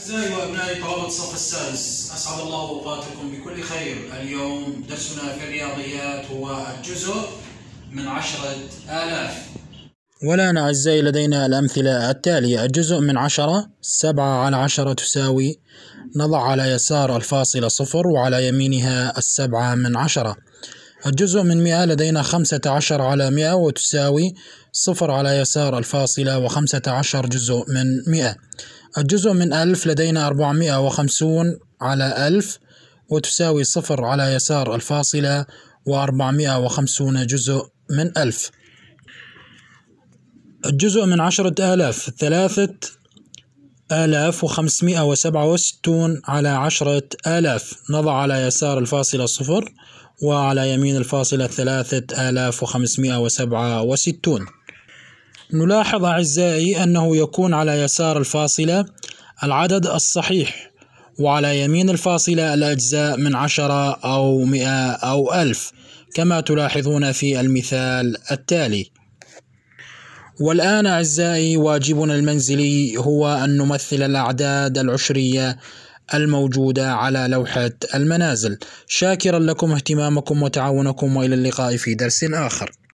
أعزائي وأبنائي طلبة الصف السادس أسعد الله أوقاتكم بكل خير اليوم درسنا في الرياضيات هو الجزء من عشرة آلاف والآن أعزائي لدينا الأمثلة التالية الجزء من عشرة سبعة على عشرة تساوي نضع على يسار الفاصلة صفر وعلى يمينها السبعة من عشرة الجزء من مئة لدينا خمسة عشر على مئة وتساوي صفر على يسار الفاصلة وخمسة عشر جزء من مئة الجزء من ألف لدينا أربعمائة وخمسون على ألف وتساوي صفر على يسار الفاصلة وأربعمائة وخمسون جزء من ألف الجزء من عشرة آلاف ثلاثة آلاف وخمسمائة وسبعة وستون على عشرة آلاف نضع على يسار الفاصلة صفر وعلى يمين الفاصلة ثلاثة آلاف وخمسمائة وسبعة وستون نلاحظ أعزائي أنه يكون على يسار الفاصلة العدد الصحيح وعلى يمين الفاصلة الأجزاء من عشرة أو مئة أو ألف كما تلاحظون في المثال التالي والآن أعزائي واجبنا المنزلي هو أن نمثل الأعداد العشرية الموجودة على لوحة المنازل شاكرا لكم اهتمامكم وتعاونكم وإلى اللقاء في درس آخر